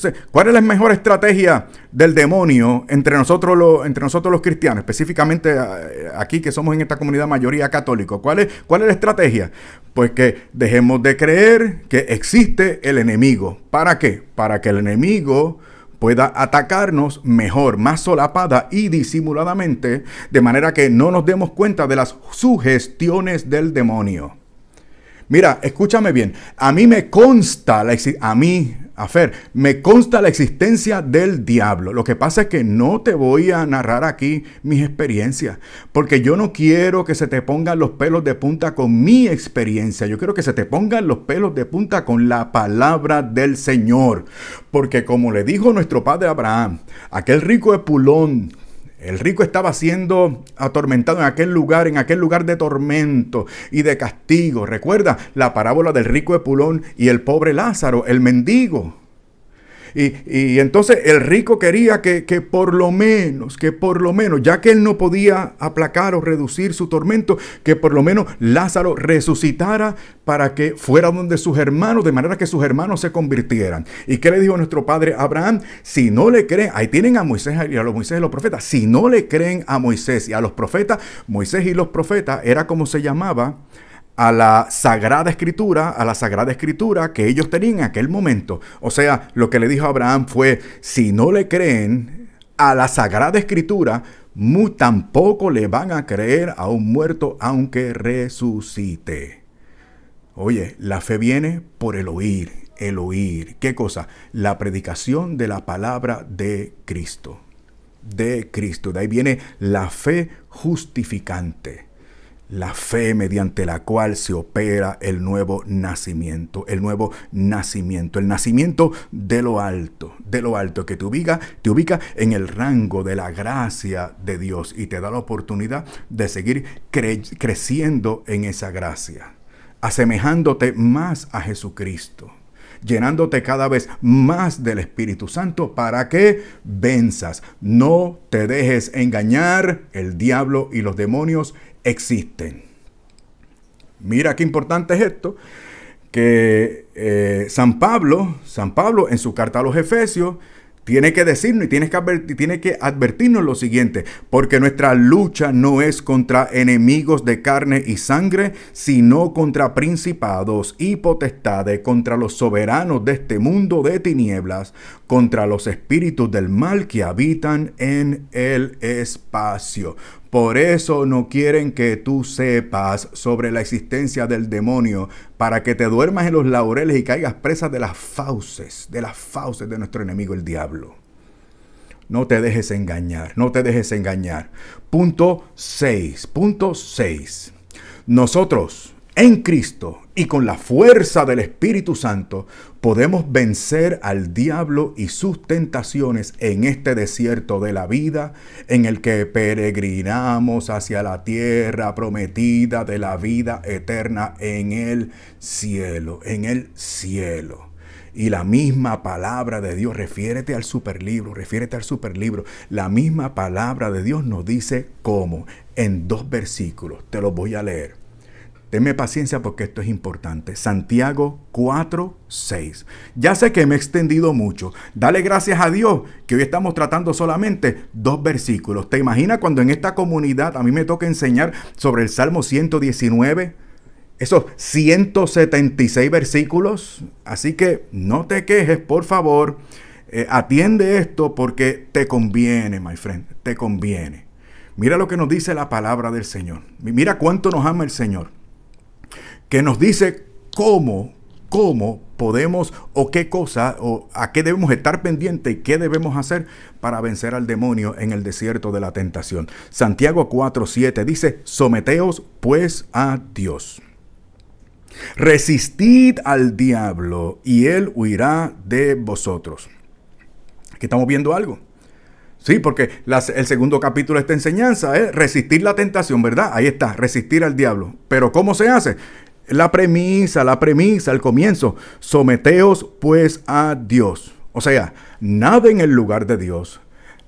Entonces, ¿cuál es la mejor estrategia del demonio entre nosotros los, entre nosotros los cristianos, específicamente eh, aquí que somos en esta comunidad mayoría católico? ¿Cuál es, ¿Cuál es la estrategia? Pues que dejemos de creer que existe el enemigo. ¿Para qué? Para que el enemigo pueda atacarnos mejor, más solapada y disimuladamente, de manera que no nos demos cuenta de las sugestiones del demonio. Mira, escúchame bien, a mí me consta, a mí, Afer, me consta la existencia del diablo. Lo que pasa es que no te voy a narrar aquí mis experiencias, porque yo no quiero que se te pongan los pelos de punta con mi experiencia. Yo quiero que se te pongan los pelos de punta con la palabra del Señor. Porque como le dijo nuestro padre Abraham, aquel rico epulón. El rico estaba siendo atormentado en aquel lugar, en aquel lugar de tormento y de castigo. Recuerda la parábola del rico epulón Pulón y el pobre Lázaro, el mendigo. Y, entonces el rico quería que, por lo menos, que por lo menos, ya que él no podía aplacar o reducir su tormento, que por lo menos Lázaro resucitara para que fuera donde sus hermanos, de manera que sus hermanos se convirtieran. ¿Y qué le dijo nuestro padre Abraham? Si no le creen, ahí tienen a Moisés y a los Moisés los profetas, si no le creen a Moisés y a los profetas, Moisés y los profetas era como se llamaba a la Sagrada Escritura, a la Sagrada Escritura que ellos tenían en aquel momento. O sea, lo que le dijo Abraham fue, si no le creen a la Sagrada Escritura, muy, tampoco le van a creer a un muerto aunque resucite. Oye, la fe viene por el oír, el oír. ¿Qué cosa? La predicación de la palabra de Cristo. De Cristo. De ahí viene la fe justificante la fe mediante la cual se opera el nuevo nacimiento, el nuevo nacimiento, el nacimiento de lo alto, de lo alto que te ubica, te ubica en el rango de la gracia de Dios y te da la oportunidad de seguir creciendo en esa gracia, asemejándote más a Jesucristo llenándote cada vez más del Espíritu Santo para que venzas. No te dejes engañar, el diablo y los demonios existen. Mira qué importante es esto, que eh, San Pablo, San Pablo en su carta a los Efesios, tiene que decirnos y tiene que, tiene que advertirnos lo siguiente, porque nuestra lucha no es contra enemigos de carne y sangre, sino contra principados y potestades, contra los soberanos de este mundo de tinieblas, contra los espíritus del mal que habitan en el espacio. Por eso no quieren que tú sepas sobre la existencia del demonio, para que te duermas en los laureles y caigas presa de las fauces, de las fauces de nuestro enemigo el diablo. No te dejes engañar, no te dejes engañar. Punto 6, punto 6. Nosotros en Cristo y con la fuerza del Espíritu Santo podemos vencer al diablo y sus tentaciones en este desierto de la vida en el que peregrinamos hacia la tierra prometida de la vida eterna en el cielo, en el cielo. Y la misma palabra de Dios, refiérete al superlibro, refiérete al superlibro. La misma palabra de Dios nos dice cómo, en dos versículos. Te los voy a leer. Tenme paciencia porque esto es importante. Santiago 4, 6. Ya sé que me he extendido mucho. Dale gracias a Dios que hoy estamos tratando solamente dos versículos. ¿Te imaginas cuando en esta comunidad a mí me toca enseñar sobre el Salmo 119? Esos 176 versículos. Así que no te quejes, por favor. Eh, atiende esto porque te conviene, my friend. Te conviene. Mira lo que nos dice la palabra del Señor. Mira cuánto nos ama el Señor que nos dice cómo, cómo podemos o qué cosa o a qué debemos estar pendiente y qué debemos hacer para vencer al demonio en el desierto de la tentación. Santiago 4:7 dice, someteos pues a Dios. Resistid al diablo y él huirá de vosotros. Aquí estamos viendo algo. Sí, porque el segundo capítulo de esta enseñanza es resistir la tentación, ¿verdad? Ahí está, resistir al diablo. Pero ¿cómo se hace? La premisa, la premisa, el comienzo. Someteos pues a Dios. O sea, nada en el lugar de Dios,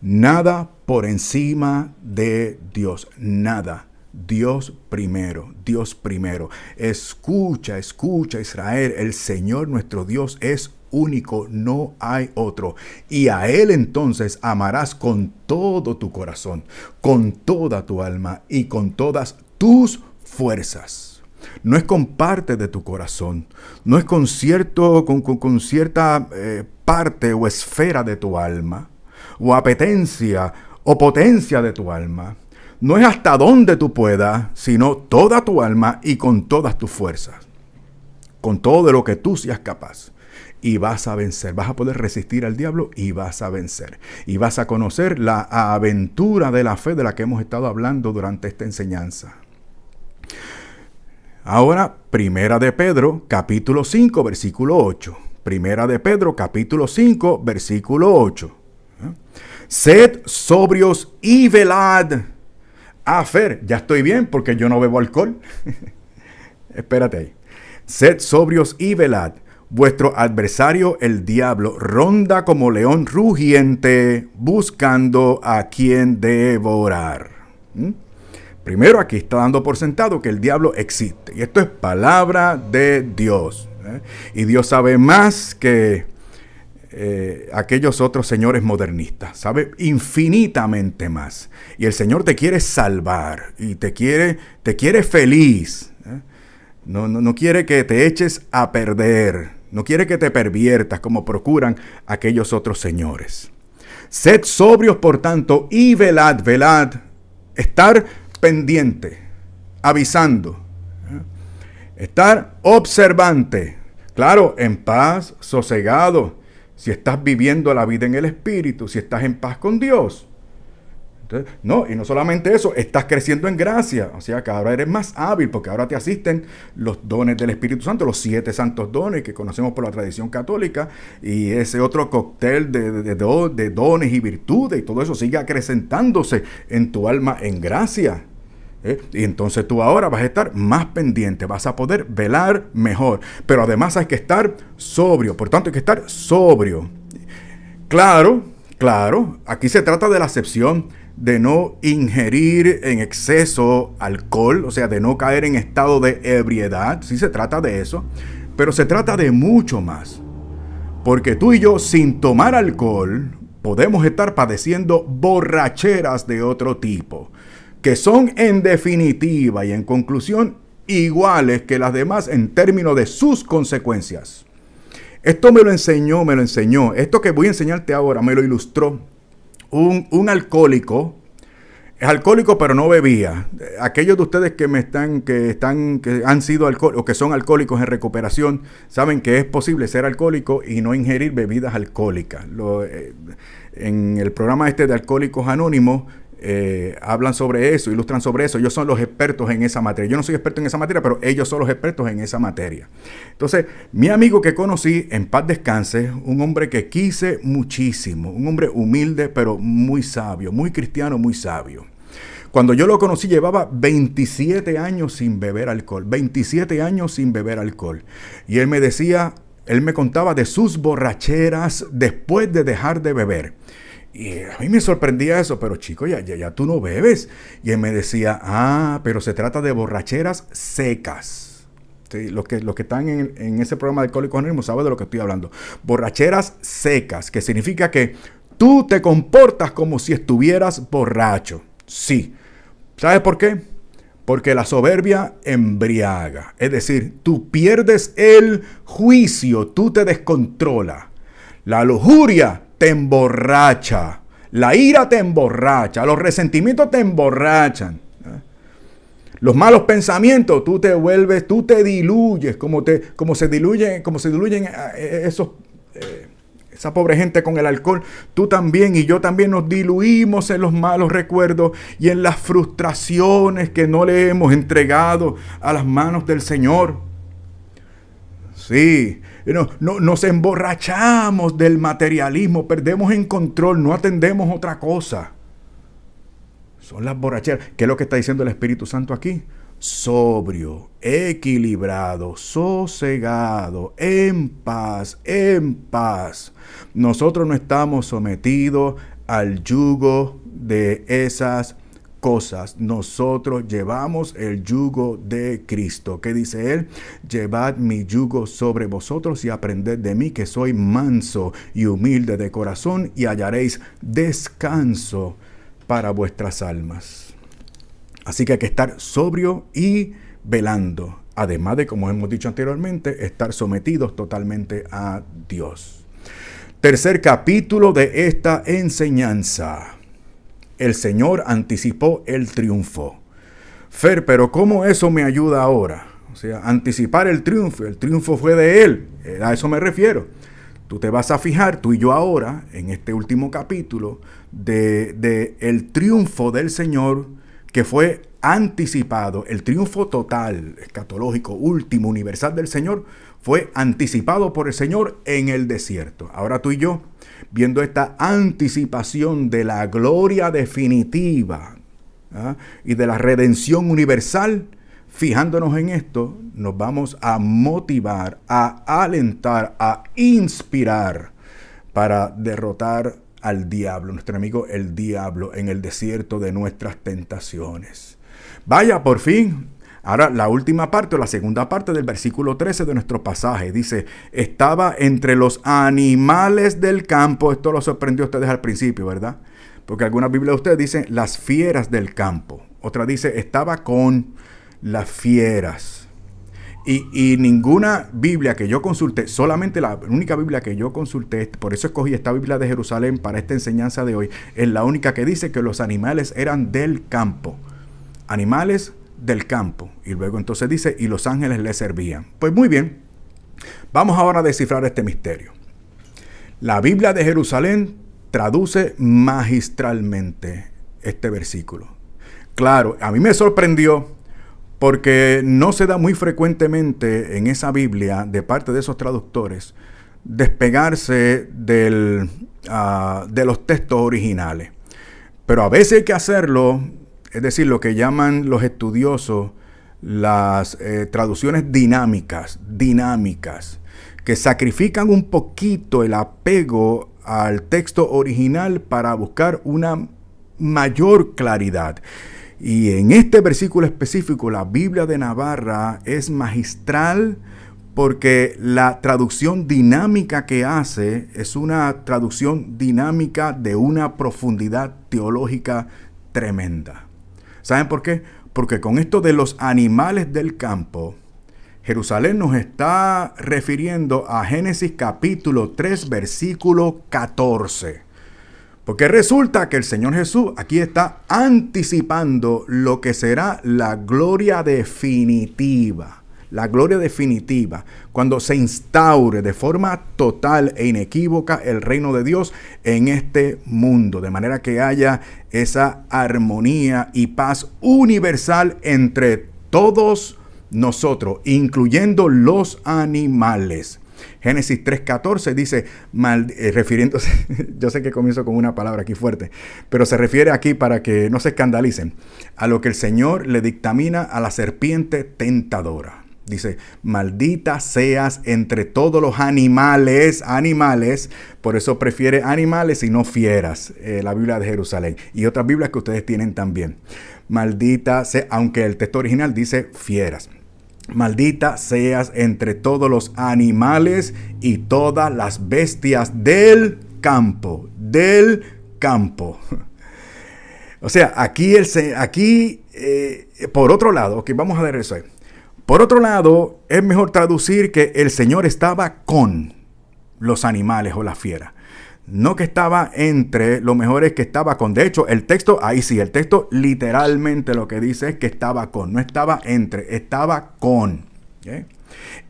nada por encima de Dios, nada. Dios primero, Dios primero. Escucha, escucha Israel, el Señor nuestro Dios es único, no hay otro. Y a Él entonces amarás con todo tu corazón, con toda tu alma y con todas tus fuerzas no es con parte de tu corazón, no es con, con, con, cierta eh, parte o esfera de tu alma, o apetencia o potencia de tu alma. No es hasta donde tú puedas, sino toda tu alma y con todas tus fuerzas, con todo de lo que tú seas capaz y vas a vencer. Vas a poder resistir al diablo y vas a vencer. Y vas a conocer la aventura de la fe de la que hemos estado hablando durante esta enseñanza. Ahora, Primera de Pedro, capítulo 5, versículo 8. Primera de Pedro, capítulo 5, versículo 8. Sed sobrios y velad. Ah, Fer, ya estoy bien porque yo no bebo alcohol. Espérate ahí. Sed sobrios y velad. Vuestro adversario, el diablo, ronda como león rugiente, buscando a quien devorar. ¿Mm? Primero, aquí está dando por sentado que el diablo existe. Y esto es palabra de Dios. ¿eh? Y Dios sabe más que eh, aquellos otros señores modernistas. Sabe infinitamente más. Y el Señor te quiere salvar. Y te quiere, te quiere feliz. ¿eh? No, quiere que te eches a perder. No quiere que te perviertas como procuran aquellos otros señores. Sed sobrios, por tanto, y velad, velad. Estar pendiente, avisando, estar observante, claro, en paz, sosegado, si estás viviendo la vida en el Espíritu, si estás en paz con Dios no, y no solamente eso, estás creciendo en gracia, o sea que ahora eres más hábil porque ahora te asisten los dones del Espíritu Santo, los siete santos dones que conocemos por la tradición católica y ese otro cóctel de, de, de, dones y virtudes y todo eso sigue acrecentándose en tu alma en gracia. ¿eh? Y entonces tú ahora vas a estar más pendiente, vas a poder velar mejor. Pero además hay que estar sobrio, por tanto hay que estar sobrio. Claro, claro, aquí se trata de la acepción de no ingerir en exceso alcohol, o sea, de no caer en estado de ebriedad, sí se trata de eso, pero se trata de mucho más. Porque tú y yo, sin tomar alcohol, podemos estar padeciendo borracheras de otro tipo, que son en definitiva y en conclusión iguales que las demás en términos de sus consecuencias. Esto me lo enseñó, me lo enseñó, esto que voy a enseñarte ahora me lo ilustró un, alcohólico, es alcohólico pero no bebía. Aquellos de ustedes que me están, que están, que han sido alcohólicos, que son alcohólicos en recuperación, saben que es posible ser alcohólico y no ingerir bebidas alcohólicas. Eh, en el programa este de Alcohólicos Anónimos eh, hablan sobre eso, ilustran sobre eso. Ellos son los expertos en esa materia. Yo no soy experto en esa materia, pero ellos son los expertos en esa materia. Entonces, mi amigo que conocí, en paz descanse, un hombre que quise muchísimo, un hombre humilde, pero muy sabio, muy cristiano, muy sabio. Cuando yo lo conocí llevaba 27 años sin beber alcohol, 27 años sin beber alcohol. Y él me decía, él me contaba de sus borracheras después de dejar de beber. Y a mí me sorprendía eso, pero chico, ya, ya, ya tú no bebes. Y él me decía, ah, pero se trata de borracheras secas. los, que, que están en, en ese programa de Alcohólicos Anónimos saben de lo que estoy hablando. Borracheras secas, que significa que tú te comportas como si estuvieras borracho. Sí. ¿Sabes por qué? Porque la soberbia embriaga. Es decir, tú pierdes el juicio, tú te descontrolas. La lujuria te emborracha. La ira te emborracha. Los resentimientos te emborrachan. ¿eh? Los malos pensamientos, tú te vuelves, tú te diluyes, como, te, se diluyen, como se diluyen eh, eh, esos, esa pobre gente con el alcohol. Tú también y yo también nos diluimos en los malos recuerdos y en las frustraciones que no le hemos entregado a las manos del Señor. Sí, eh, no, nos emborrachamos del materialismo, perdemos en control, no atendemos otra cosa. Son las borracheras. ¿Qué es lo que está diciendo el Espíritu Santo aquí? Sobrio, equilibrado, sosegado, en paz, en paz. Nosotros no estamos sometidos al yugo de esas cosas nosotros llevamos el yugo de Cristo. ¿Qué dice él? Llevad mi yugo sobre vosotros y aprended de mí que soy manso y humilde de corazón y hallaréis descanso para vuestras almas. Así que hay que estar sobrio y velando, además de, como hemos dicho anteriormente, estar sometidos totalmente a Dios. Tercer capítulo de esta enseñanza el Señor anticipó el triunfo. Fer, pero ¿cómo eso me ayuda ahora? O sea, anticipar el triunfo. El triunfo fue de Él. A eso me refiero. Tú te vas a fijar, tú y yo ahora, en este último capítulo, de, de el triunfo del Señor que fue anticipado. El triunfo total, escatológico, último, universal del Señor, fue anticipado por el Señor en el desierto. Ahora tú y yo viendo esta anticipación de la gloria definitiva ¿ah? y de la redención universal, fijándonos en esto, nos vamos a motivar, a alentar, a inspirar para derrotar al diablo, nuestro amigo el diablo, en el desierto de nuestras tentaciones. Vaya, por fin, Ahora la última parte o la segunda parte del versículo 13 de nuestro pasaje dice, estaba entre los animales del campo, esto lo sorprendió a ustedes al principio, ¿verdad? Porque algunas Biblias de ustedes dicen las fieras del campo, otra dice, estaba con las fieras. Y, y, ninguna Biblia que yo consulté, solamente la única Biblia que yo consulté, por eso escogí esta Biblia de Jerusalén para esta enseñanza de hoy, es la única que dice que los animales eran del campo. Animales del campo. Y luego entonces dice, y los ángeles le servían. Pues muy bien, vamos ahora a descifrar este misterio. La Biblia de Jerusalén traduce magistralmente este versículo. Claro, a mí me sorprendió porque no se da muy frecuentemente en esa Biblia de parte de esos traductores despegarse del, ah, de los textos originales. Pero a veces hay que hacerlo es decir, lo que llaman los estudiosos las eh, traducciones dinámicas, dinámicas, que sacrifican un poquito el apego al texto original para buscar una mayor claridad. Y en este versículo específico, la Biblia de Navarra es magistral porque la traducción dinámica que hace es una traducción dinámica de una profundidad teológica tremenda. ¿Saben por qué? Porque con esto de los animales del campo, Jerusalén nos está refiriendo a Génesis capítulo 3, versículo 14. Porque resulta que el Señor Jesús aquí está anticipando lo que será la gloria definitiva la gloria definitiva, cuando se instaure de forma total e inequívoca el reino de Dios en este mundo, de manera que haya esa armonía y paz universal entre todos nosotros, incluyendo los animales. Génesis 3.14 dice, eh, refiriéndose, yo sé que comienzo con una palabra aquí fuerte, pero se refiere aquí para que no se escandalicen, a lo que el Señor le dictamina a la serpiente tentadora. Dice, maldita seas entre todos los animales, animales, por eso prefiere animales y no fieras, eh, la Biblia de Jerusalén y otras Biblias que ustedes tienen también. Maldita aunque el texto original dice fieras. Maldita seas entre todos los animales y todas las bestias del campo, del campo. O sea, aquí, el, aquí eh, por otro lado, que vamos a ver eso. Por otro lado, es mejor traducir que el Señor estaba con los animales o las fieras. No que estaba entre, lo mejor es que estaba con. De hecho, el texto, ahí sí, el texto literalmente lo que dice es que estaba con, no estaba entre, estaba con. ¿eh?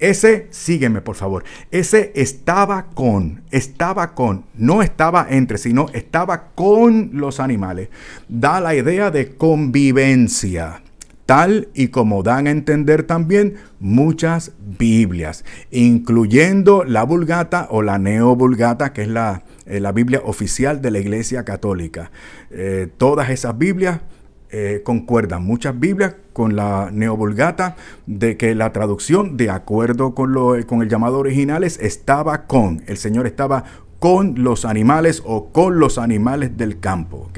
Ese, sígueme por favor, ese estaba con, estaba con, no estaba entre, sino estaba con los animales. Da la idea de convivencia tal y como dan a entender también muchas Biblias, incluyendo la Vulgata o la Neovulgata, que es la, eh, la Biblia oficial de la Iglesia Católica. Eh, todas esas Biblias eh, concuerdan muchas Biblias con la neovulgata de que la traducción, de acuerdo con, lo, con el llamado original, estaba con, el Señor estaba con los animales o con los animales del campo.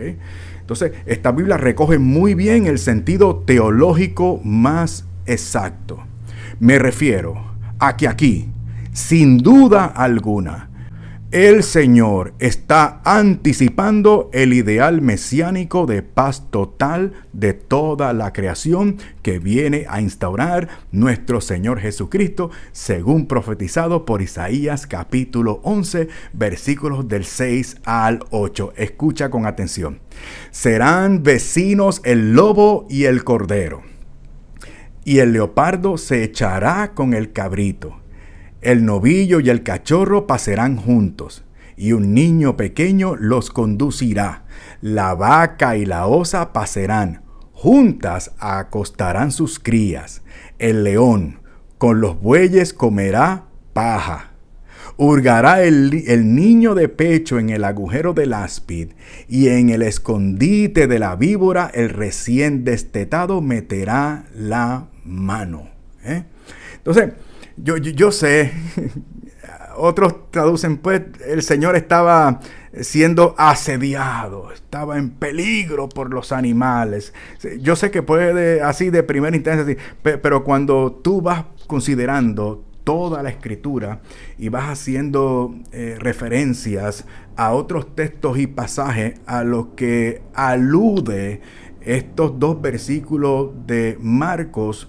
Entonces, esta Biblia recoge muy bien el sentido teológico más exacto. Me refiero a que aquí, sin duda alguna, el Señor está anticipando el ideal mesiánico de paz total de toda la creación que viene a instaurar nuestro Señor Jesucristo, según profetizado por Isaías capítulo 11, versículos del 6 al 8. Escucha con atención. Serán vecinos el lobo y el cordero, y el leopardo se echará con el cabrito el novillo y el cachorro pasarán juntos, y un niño pequeño los conducirá. La vaca y la osa pasarán, juntas acostarán sus crías. El león con los bueyes comerá paja. Hurgará el, niño de pecho en el agujero del áspid, y en el escondite de la víbora el recién destetado meterá la mano. ¿eh? Entonces, yo, sé, otros traducen, pues el Señor estaba siendo asediado, estaba en peligro por los animales. Yo sé que puede así de primera instancia, pero cuando tú vas considerando toda la escritura y vas haciendo eh, referencias a otros textos y pasajes a los que alude estos dos versículos de Marcos,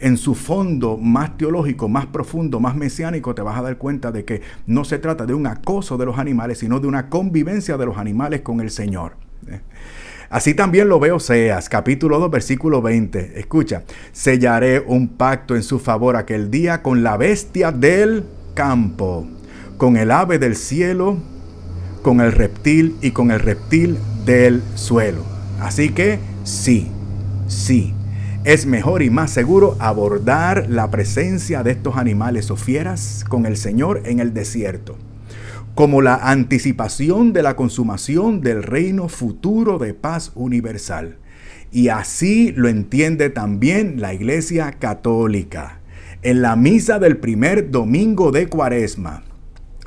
en su fondo más teológico, más profundo, más mesiánico, te vas a dar cuenta de que no se trata de un acoso de los animales, sino de una convivencia de los animales con el Señor. ¿Eh? Así también lo veo Seas, capítulo 2, versículo 20. Escucha, sellaré un pacto en su favor aquel día con la bestia del campo, con el ave del cielo, con el reptil y con el reptil del suelo. Así que sí, sí, es mejor y más seguro abordar la presencia de estos animales o fieras con el Señor en el desierto, como la anticipación de la consumación del reino futuro de paz universal. Y así lo entiende también la Iglesia Católica. En la misa del primer domingo de Cuaresma,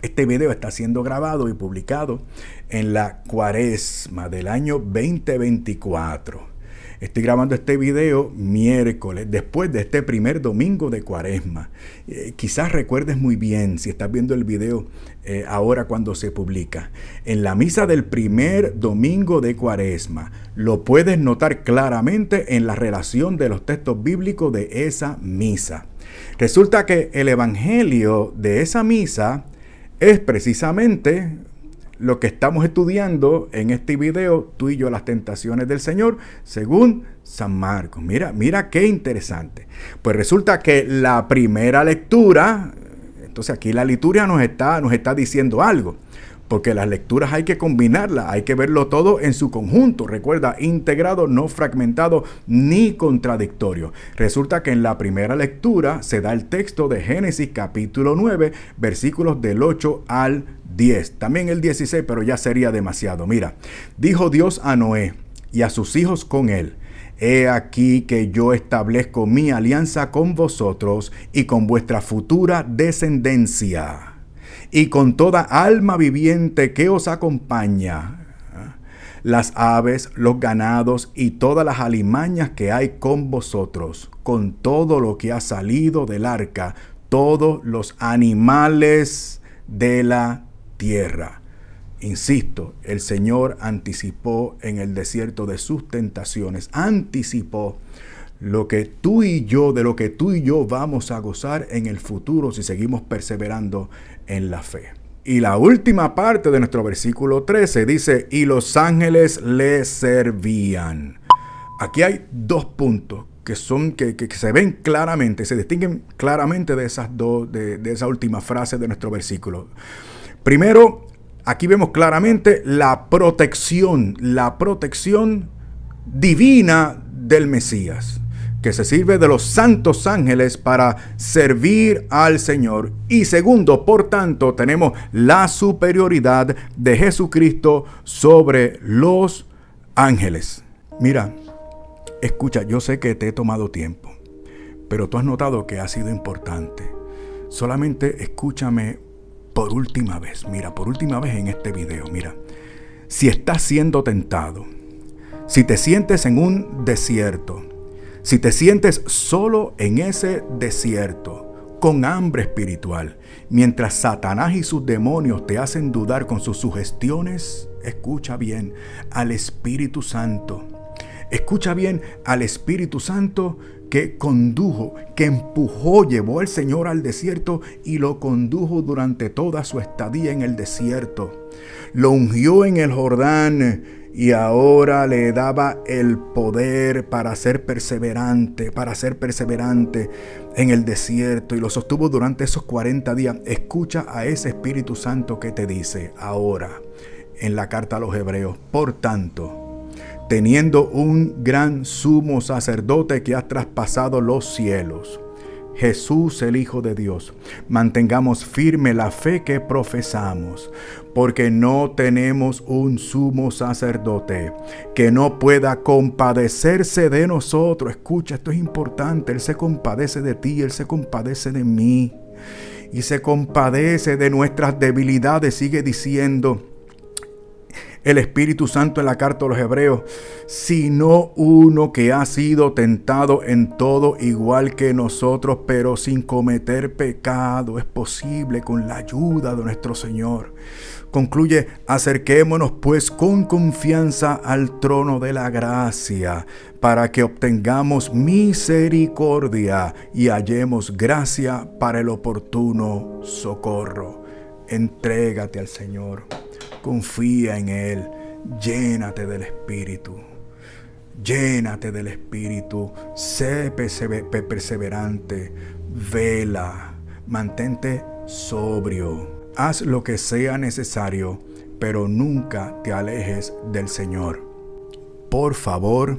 este video está siendo grabado y publicado en la Cuaresma del año 2024. Estoy grabando este video miércoles, después de este primer domingo de cuaresma. Eh, quizás recuerdes muy bien, si estás viendo el video eh, ahora cuando se publica, en la misa del primer domingo de cuaresma, lo puedes notar claramente en la relación de los textos bíblicos de esa misa. Resulta que el Evangelio de esa misa es precisamente lo que estamos estudiando en este video, tú y yo, las tentaciones del Señor, según San Marcos. Mira, mira qué interesante. Pues resulta que la primera lectura, entonces aquí la liturgia nos está, nos está diciendo algo. Porque las lecturas hay que combinarlas, hay que verlo todo en su conjunto. Recuerda, integrado, no fragmentado ni contradictorio. Resulta que en la primera lectura se da el texto de Génesis capítulo 9, versículos del 8 al 10, también el 16, pero ya sería demasiado. Mira, dijo Dios a Noé y a sus hijos con él. He aquí que yo establezco mi alianza con vosotros y con vuestra futura descendencia y con toda alma viviente que os acompaña, las aves, los ganados y todas las alimañas que hay con vosotros, con todo lo que ha salido del arca, todos los animales de la tierra. Insisto, el Señor anticipó en el desierto de sus tentaciones, anticipó lo que tú y yo, de lo que tú y yo vamos a gozar en el futuro si seguimos perseverando en la fe. Y la última parte de nuestro versículo 13 dice, y los ángeles le servían. Aquí hay dos puntos que son que, se ven claramente, se distinguen claramente de esas dos, de, de esa última frase de nuestro versículo. Primero, aquí vemos claramente la protección, la protección divina del Mesías, que se sirve de los santos ángeles para servir al Señor. Y segundo, por tanto, tenemos la superioridad de Jesucristo sobre los ángeles. Mira, escucha, yo sé que te he tomado tiempo, pero tú has notado que ha sido importante. Solamente escúchame por última vez, mira, por última vez en este video, mira, si estás siendo tentado, si te sientes en un desierto, si te sientes solo en ese desierto, con hambre espiritual, mientras Satanás y sus demonios te hacen dudar con sus sugestiones, escucha bien al Espíritu Santo. Escucha bien al Espíritu Santo que condujo, que empujó, llevó al Señor al desierto y lo condujo durante toda su estadía en el desierto. Lo ungió en el Jordán y ahora le daba el poder para ser perseverante, para ser perseverante en el desierto y lo sostuvo durante esos 40 días. Escucha a ese Espíritu Santo que te dice ahora en la carta a los hebreos. Por tanto, teniendo un gran sumo sacerdote que ha traspasado los cielos. Jesús el Hijo de Dios. Mantengamos firme la fe que profesamos, porque no tenemos un sumo sacerdote que no pueda compadecerse de nosotros. Escucha, esto es importante. Él se compadece de ti, Él se compadece de mí y se compadece de nuestras debilidades. Sigue diciendo el Espíritu Santo en la carta a los Hebreos, sino uno que ha sido tentado en todo igual que nosotros, pero sin cometer pecado. Es posible con la ayuda de nuestro Señor. Concluye, acerquémonos pues con confianza al trono de la gracia, para que obtengamos misericordia y hallemos gracia para el oportuno socorro. Entrégate al Señor, confía en Él, llénate del Espíritu. Llénate del Espíritu, sé perseverante, vela, mantente sobrio, haz lo que sea necesario, pero nunca te alejes del Señor. Por favor,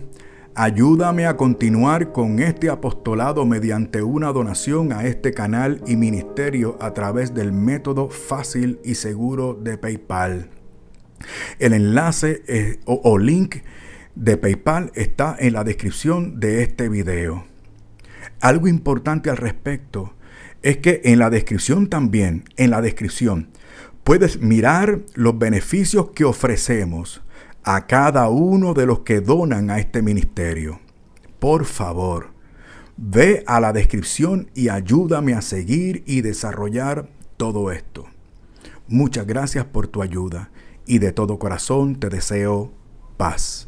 Ayúdame a continuar con este apostolado mediante una donación a este canal y ministerio a través del método fácil y seguro de PayPal. El enlace o, o link de PayPal está en la descripción de este video. Algo importante al respecto es que en la descripción también, en la descripción, puedes mirar los beneficios que ofrecemos a cada uno de los que donan a este ministerio. Por favor, ve a la descripción y ayúdame a seguir y desarrollar todo esto. Muchas gracias por tu ayuda y de todo corazón te deseo paz.